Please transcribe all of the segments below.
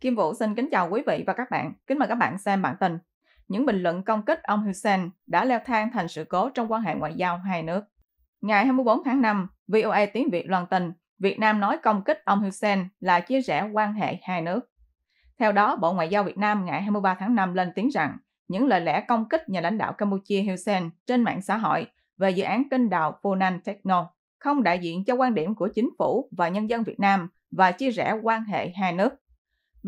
Kim Vũ xin kính chào quý vị và các bạn. Kính mời các bạn xem bản tin. Những bình luận công kích ông Hussein đã leo thang thành sự cố trong quan hệ ngoại giao hai nước. Ngày 24 tháng 5, VOA tiếng Việt loan tin Việt Nam nói công kích ông Hussein là chia rẽ quan hệ hai nước. Theo đó, Bộ Ngoại giao Việt Nam ngày 23 tháng 5 lên tiếng rằng những lời lẽ công kích nhà lãnh đạo Campuchia Hussein trên mạng xã hội về dự án kênh đào Ponan Techno không đại diện cho quan điểm của chính phủ và nhân dân Việt Nam và chia rẽ quan hệ hai nước.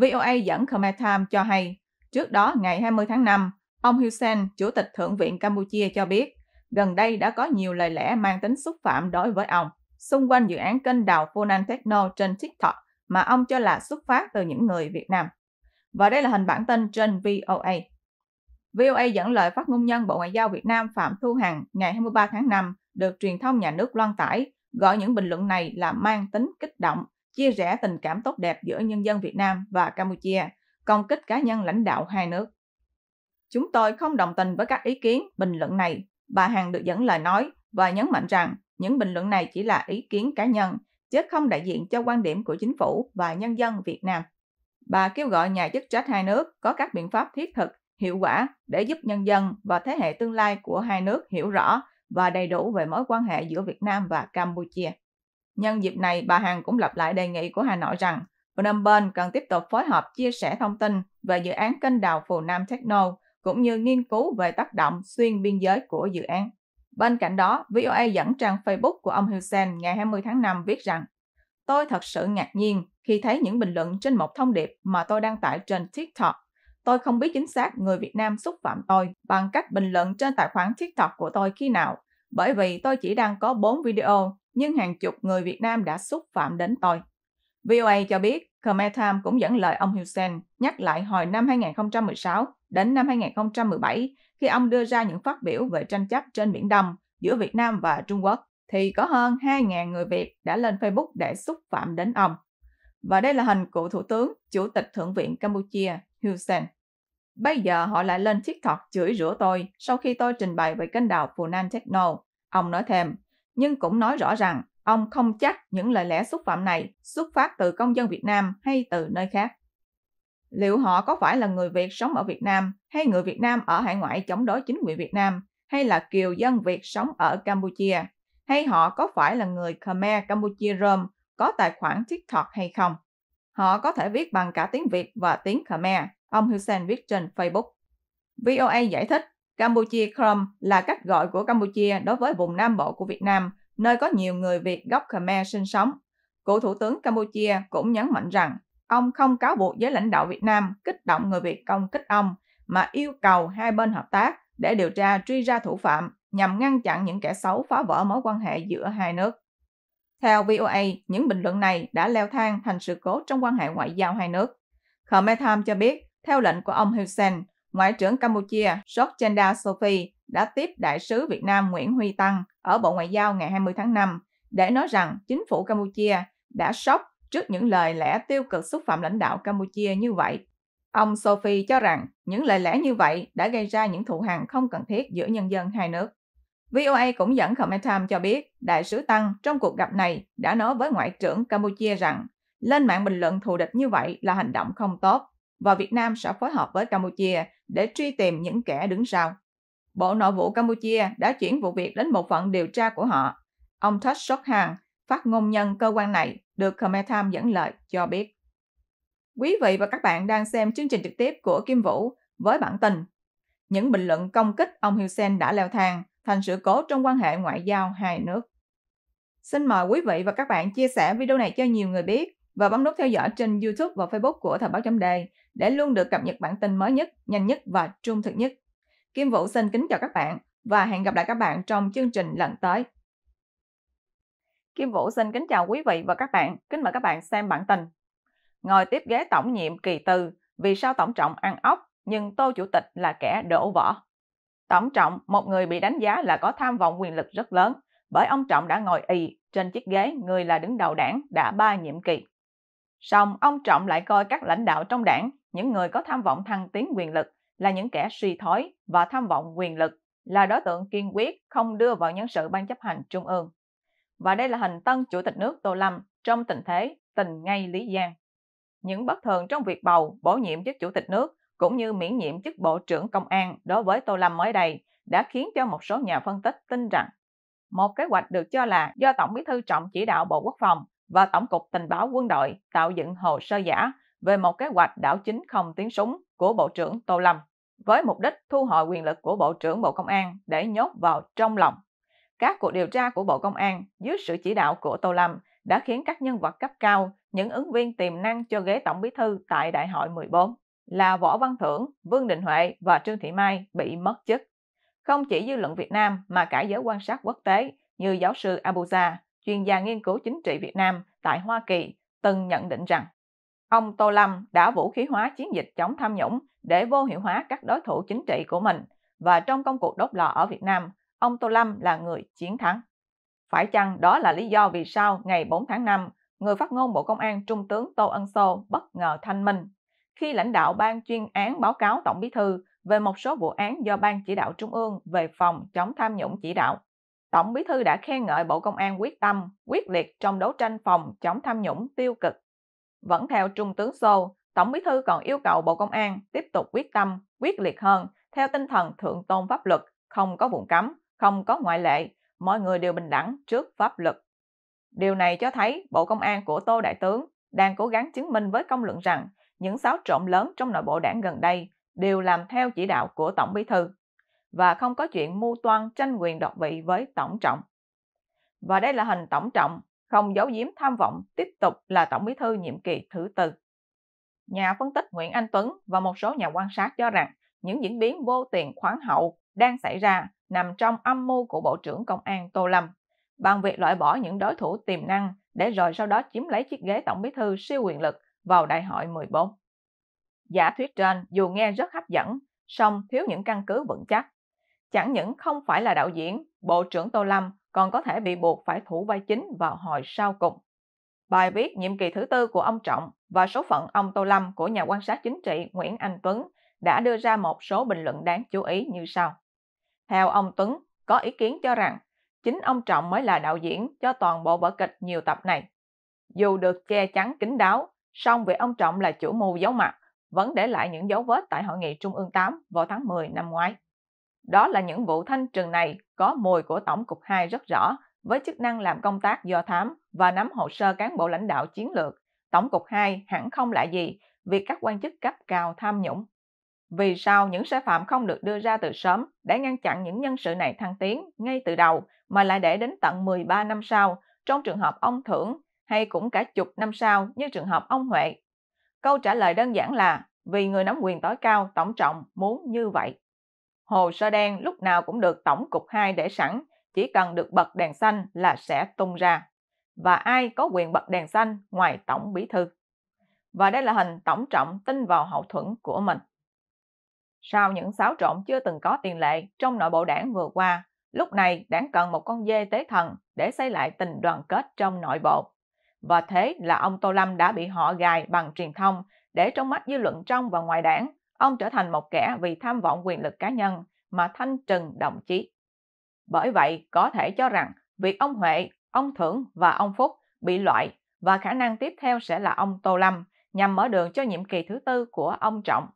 VOA dẫn Khmer Time cho hay, trước đó ngày 20 tháng 5, ông Hun Sen, Chủ tịch Thượng viện Campuchia cho biết, gần đây đã có nhiều lời lẽ mang tính xúc phạm đối với ông xung quanh dự án kênh đào Funan Techno trên TikTok mà ông cho là xuất phát từ những người Việt Nam. Và đây là hình bản tin trên VOA. VOA dẫn lời phát ngôn nhân Bộ Ngoại giao Việt Nam Phạm Thu Hằng ngày 23 tháng 5 được truyền thông nhà nước loan tải, gọi những bình luận này là mang tính kích động chia rẽ tình cảm tốt đẹp giữa nhân dân Việt Nam và Campuchia, công kích cá nhân lãnh đạo hai nước. Chúng tôi không đồng tình với các ý kiến, bình luận này, bà Hằng được dẫn lời nói và nhấn mạnh rằng những bình luận này chỉ là ý kiến cá nhân, chứ không đại diện cho quan điểm của chính phủ và nhân dân Việt Nam. Bà kêu gọi nhà chức trách hai nước có các biện pháp thiết thực, hiệu quả để giúp nhân dân và thế hệ tương lai của hai nước hiểu rõ và đầy đủ về mối quan hệ giữa Việt Nam và Campuchia. Nhân dịp này, bà Hằng cũng lặp lại đề nghị của Hà Nội rằng Phnom Penh cần tiếp tục phối hợp chia sẻ thông tin về dự án kênh đào Phù Nam Techno cũng như nghiên cứu về tác động xuyên biên giới của dự án. Bên cạnh đó, VOA dẫn trang Facebook của ông Hiêu Sen ngày 20 tháng 5 viết rằng Tôi thật sự ngạc nhiên khi thấy những bình luận trên một thông điệp mà tôi đăng tải trên TikTok. Tôi không biết chính xác người Việt Nam xúc phạm tôi bằng cách bình luận trên tài khoản TikTok của tôi khi nào, bởi vì tôi chỉ đang có 4 video nhưng hàng chục người Việt Nam đã xúc phạm đến tôi. VOA cho biết Khmer Time cũng dẫn lời ông Hussein nhắc lại hồi năm 2016 đến năm 2017 khi ông đưa ra những phát biểu về tranh chấp trên Biển Đông giữa Việt Nam và Trung Quốc thì có hơn 2.000 người Việt đã lên Facebook để xúc phạm đến ông. Và đây là hình cựu Thủ tướng, Chủ tịch Thượng viện Campuchia, Hun Sen. Bây giờ họ lại lên TikTok chửi rủa tôi sau khi tôi trình bày về kênh đào Funan Techno. Ông nói thêm, nhưng cũng nói rõ rằng ông không chắc những lời lẽ xúc phạm này xuất phát từ công dân Việt Nam hay từ nơi khác. Liệu họ có phải là người Việt sống ở Việt Nam hay người Việt Nam ở hải ngoại chống đối chính quyền Việt Nam hay là kiều dân Việt sống ở Campuchia hay họ có phải là người Khmer Campuchia Rome có tài khoản TikTok hay không? Họ có thể viết bằng cả tiếng Việt và tiếng Khmer, ông Hussein viết trên Facebook. VOA giải thích Campuchia Khmer là cách gọi của Campuchia đối với vùng Nam Bộ của Việt Nam, nơi có nhiều người Việt gốc Khmer sinh sống. Cựu Thủ tướng Campuchia cũng nhấn mạnh rằng ông không cáo buộc giới lãnh đạo Việt Nam kích động người Việt công kích ông, mà yêu cầu hai bên hợp tác để điều tra truy ra thủ phạm nhằm ngăn chặn những kẻ xấu phá vỡ mối quan hệ giữa hai nước. Theo VOA, những bình luận này đã leo thang thành sự cố trong quan hệ ngoại giao hai nước. Khmer Times cho biết, theo lệnh của ông Hun Sen, Ngoại trưởng Campuchia Sokchenda Sophie đã tiếp Đại sứ Việt Nam Nguyễn Huy Tăng ở Bộ Ngoại giao ngày 20 tháng 5 để nói rằng chính phủ Campuchia đã sốc trước những lời lẽ tiêu cực xúc phạm lãnh đạo Campuchia như vậy. Ông Sophie cho rằng những lời lẽ như vậy đã gây ra những thù hằn không cần thiết giữa nhân dân hai nước. VOA cũng dẫn Khmer Time cho biết Đại sứ Tăng trong cuộc gặp này đã nói với Ngoại trưởng Campuchia rằng lên mạng bình luận thù địch như vậy là hành động không tốt và Việt Nam sẽ phối hợp với Campuchia để truy tìm những kẻ đứng sau. Bộ Nội vụ Campuchia đã chuyển vụ việc đến bộ phận điều tra của họ. Ông Thách Sốt Hàng, phát ngôn nhân cơ quan này, được Khmer Tham dẫn lời cho biết. Quý vị và các bạn đang xem chương trình trực tiếp của Kim Vũ với bản tin Những bình luận công kích ông Hiêu Sen đã leo thang thành sự cố trong quan hệ ngoại giao hai nước. Xin mời quý vị và các bạn chia sẻ video này cho nhiều người biết và bấm nút theo dõi trên YouTube và Facebook của Thời báo chấm đề để luôn được cập nhật bản tin mới nhất, nhanh nhất và trung thực nhất. Kim Vũ xin kính chào các bạn và hẹn gặp lại các bạn trong chương trình lần tới. Kim Vũ xin kính chào quý vị và các bạn, kính mời các bạn xem bản tin. Ngồi tiếp ghế tổng nhiệm kỳ tư, vì sao tổng trọng ăn ốc nhưng Tô Chủ tịch là kẻ đổ vỡ Tổng trọng, một người bị đánh giá là có tham vọng quyền lực rất lớn, bởi ông Trọng đã ngồi y trên chiếc ghế người là đứng đầu đảng đã ba nhiệm kỳ song ông trọng lại coi các lãnh đạo trong đảng những người có tham vọng thăng tiến quyền lực là những kẻ suy thoái và tham vọng quyền lực là đối tượng kiên quyết không đưa vào nhân sự ban chấp hành trung ương và đây là hình tân chủ tịch nước tô lâm trong tình thế tình ngay lý giang những bất thường trong việc bầu bổ nhiệm chức chủ tịch nước cũng như miễn nhiệm chức bộ trưởng công an đối với tô lâm mới đây đã khiến cho một số nhà phân tích tin rằng một kế hoạch được cho là do tổng bí thư trọng chỉ đạo bộ quốc phòng và Tổng cục Tình báo quân đội tạo dựng hồ sơ giả về một kế hoạch đảo chính không tiếng súng của Bộ trưởng Tô Lâm với mục đích thu hồi quyền lực của Bộ trưởng Bộ Công an để nhốt vào trong lòng. Các cuộc điều tra của Bộ Công an dưới sự chỉ đạo của Tô Lâm đã khiến các nhân vật cấp cao, những ứng viên tiềm năng cho ghế Tổng Bí thư tại Đại hội 14 là Võ Văn Thưởng, Vương Đình Huệ và Trương Thị Mai bị mất chức. Không chỉ dư luận Việt Nam mà cả giới quan sát quốc tế như giáo sư Abuja chuyên gia nghiên cứu chính trị Việt Nam tại Hoa Kỳ, từng nhận định rằng ông Tô Lâm đã vũ khí hóa chiến dịch chống tham nhũng để vô hiệu hóa các đối thủ chính trị của mình và trong công cuộc đốt lò ở Việt Nam, ông Tô Lâm là người chiến thắng. Phải chăng đó là lý do vì sao ngày 4 tháng 5, người phát ngôn Bộ Công an Trung tướng Tô Ân Sô bất ngờ thanh minh khi lãnh đạo ban chuyên án báo cáo Tổng Bí thư về một số vụ án do ban chỉ đạo Trung ương về phòng chống tham nhũng chỉ đạo Tổng Bí thư đã khen ngợi Bộ Công an quyết tâm, quyết liệt trong đấu tranh phòng chống tham nhũng tiêu cực. Vẫn theo Trung tướng Sô, Tổng Bí thư còn yêu cầu Bộ Công an tiếp tục quyết tâm, quyết liệt hơn theo tinh thần thượng tôn pháp luật, không có vùng cấm, không có ngoại lệ, mọi người đều bình đẳng trước pháp luật. Điều này cho thấy Bộ Công an của Tô Đại tướng đang cố gắng chứng minh với công luận rằng những xáo trộn lớn trong nội bộ đảng gần đây đều làm theo chỉ đạo của Tổng Bí thư và không có chuyện mưu toan tranh quyền độc vị với Tổng trọng. Và đây là hình Tổng trọng không giấu giếm tham vọng tiếp tục là Tổng bí thư nhiệm kỳ thứ tư. Nhà phân tích Nguyễn Anh Tuấn và một số nhà quan sát cho rằng những diễn biến vô tiền khoáng hậu đang xảy ra nằm trong âm mưu của Bộ trưởng Công an Tô Lâm bằng việc loại bỏ những đối thủ tiềm năng để rồi sau đó chiếm lấy chiếc ghế tổng bí thư siêu quyền lực vào đại hội 14. Giả thuyết trên dù nghe rất hấp dẫn, song thiếu những căn cứ vững chắc. Chẳng những không phải là đạo diễn, Bộ trưởng Tô Lâm còn có thể bị buộc phải thủ vai chính vào hồi sau cùng. Bài viết nhiệm kỳ thứ tư của ông Trọng và số phận ông Tô Lâm của nhà quan sát chính trị Nguyễn Anh Tuấn đã đưa ra một số bình luận đáng chú ý như sau. Theo ông Tuấn, có ý kiến cho rằng chính ông Trọng mới là đạo diễn cho toàn bộ vở kịch nhiều tập này. Dù được che chắn kín đáo, song vì ông Trọng là chủ mưu giấu mặt, vẫn để lại những dấu vết tại hội nghị Trung ương 8 vào tháng 10 năm ngoái. Đó là những vụ thanh trừng này có mùi của Tổng cục 2 rất rõ, với chức năng làm công tác do thám và nắm hồ sơ cán bộ lãnh đạo chiến lược. Tổng cục 2 hẳn không lạ gì việc các quan chức cấp cao tham nhũng. Vì sao những sai phạm không được đưa ra từ sớm để ngăn chặn những nhân sự này thăng tiến ngay từ đầu mà lại để đến tận 13 năm sau trong trường hợp ông Thưởng hay cũng cả chục năm sau như trường hợp ông Huệ? Câu trả lời đơn giản là vì người nắm quyền tối cao tổng trọng muốn như vậy. Hồ sơ đen lúc nào cũng được Tổng cục 2 để sẵn, chỉ cần được bật đèn xanh là sẽ tung ra. Và ai có quyền bật đèn xanh ngoài Tổng Bí Thư? Và đây là hình Tổng Trọng tin vào hậu thuẫn của mình. Sau những xáo trộn chưa từng có tiền lệ trong nội bộ đảng vừa qua, lúc này đảng cần một con dê tế thần để xây lại tình đoàn kết trong nội bộ. Và thế là ông Tô Lâm đã bị họ gài bằng truyền thông để trong mắt dư luận trong và ngoài đảng Ông trở thành một kẻ vì tham vọng quyền lực cá nhân mà thanh trừng đồng chí. Bởi vậy, có thể cho rằng việc ông Huệ, ông Thưởng và ông Phúc bị loại và khả năng tiếp theo sẽ là ông Tô Lâm nhằm mở đường cho nhiệm kỳ thứ tư của ông Trọng.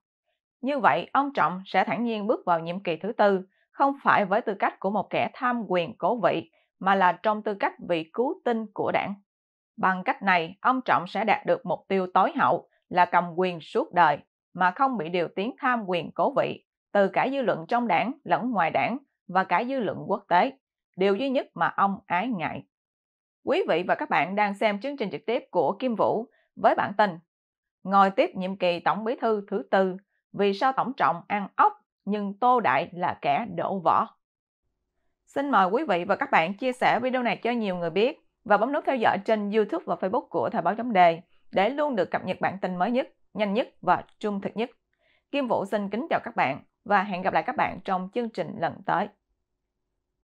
Như vậy, ông Trọng sẽ thản nhiên bước vào nhiệm kỳ thứ tư, không phải với tư cách của một kẻ tham quyền cố vị, mà là trong tư cách vị cứu tinh của đảng. Bằng cách này, ông Trọng sẽ đạt được mục tiêu tối hậu là cầm quyền suốt đời mà không bị điều tiếng, tham quyền cố vị từ cả dư luận trong đảng lẫn ngoài đảng và cả dư luận quốc tế, điều duy nhất mà ông ái ngại. Quý vị và các bạn đang xem chương trình trực tiếp của Kim Vũ với bản tin Ngồi tiếp nhiệm kỳ Tổng Bí Thư thứ tư, vì sao Tổng Trọng ăn ốc nhưng Tô Đại là kẻ đổ vỏ? Xin mời quý vị và các bạn chia sẻ video này cho nhiều người biết và bấm nút theo dõi trên YouTube và Facebook của Thời báo chấm đề để luôn được cập nhật bản tin mới nhất nhanh nhất và trung thực nhất. Kim Vũ xin kính chào các bạn và hẹn gặp lại các bạn trong chương trình lần tới.